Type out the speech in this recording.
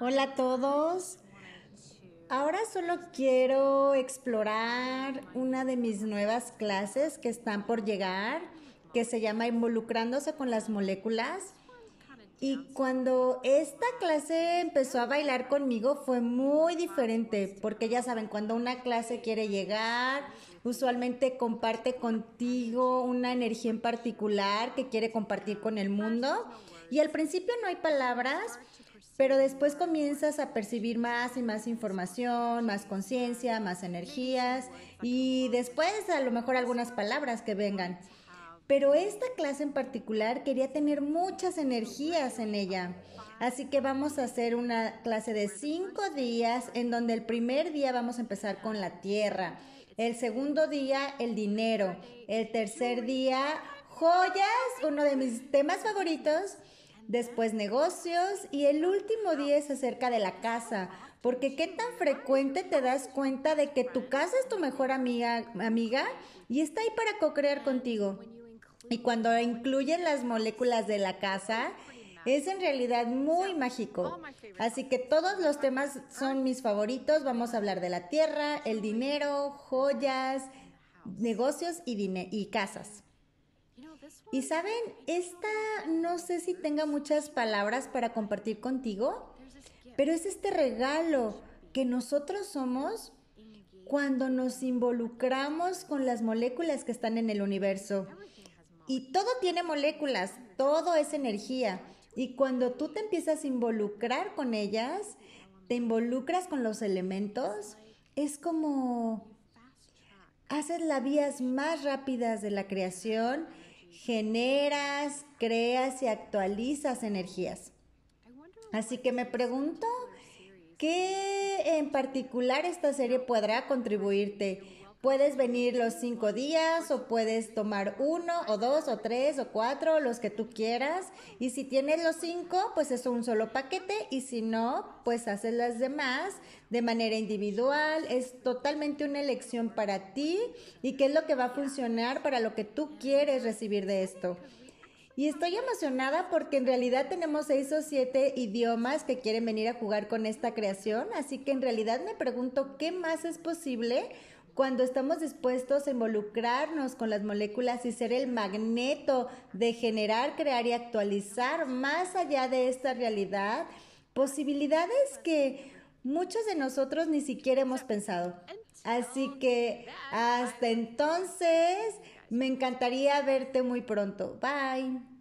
Hola a todos. Ahora solo quiero explorar una de mis nuevas clases que están por llegar, que se llama Involucrándose con las moléculas. Y cuando esta clase empezó a bailar conmigo fue muy diferente, porque ya saben, cuando una clase quiere llegar, usualmente comparte contigo una energía en particular que quiere compartir con el mundo. Y al principio no hay palabras, pero después comienzas a percibir más y más información, más conciencia, más energías y después a lo mejor algunas palabras que vengan. Pero esta clase en particular quería tener muchas energías en ella. Así que vamos a hacer una clase de cinco días en donde el primer día vamos a empezar con la tierra. El segundo día, el dinero. El tercer día, joyas, uno de mis temas favoritos después negocios y el último día es acerca de la casa, porque qué tan frecuente te das cuenta de que tu casa es tu mejor amiga, amiga y está ahí para co-crear contigo. Y cuando incluyen las moléculas de la casa, es en realidad muy mágico. Así que todos los temas son mis favoritos. Vamos a hablar de la tierra, el dinero, joyas, negocios y, y casas. Y saben, esta no sé si tenga muchas palabras para compartir contigo, pero es este regalo que nosotros somos cuando nos involucramos con las moléculas que están en el universo. Y todo tiene moléculas, todo es energía. Y cuando tú te empiezas a involucrar con ellas, te involucras con los elementos, es como haces las vías más rápidas de la creación generas, creas y actualizas energías. Así que me pregunto qué en particular esta serie podrá contribuirte Puedes venir los cinco días o puedes tomar uno o dos o tres o cuatro, los que tú quieras. Y si tienes los cinco, pues es un solo paquete y si no, pues haces las demás de manera individual. Es totalmente una elección para ti y qué es lo que va a funcionar para lo que tú quieres recibir de esto. Y estoy emocionada porque en realidad tenemos seis o siete idiomas que quieren venir a jugar con esta creación, así que en realidad me pregunto qué más es posible cuando estamos dispuestos a involucrarnos con las moléculas y ser el magneto de generar, crear y actualizar más allá de esta realidad, posibilidades que muchos de nosotros ni siquiera hemos pensado. Así que hasta entonces, me encantaría verte muy pronto. Bye.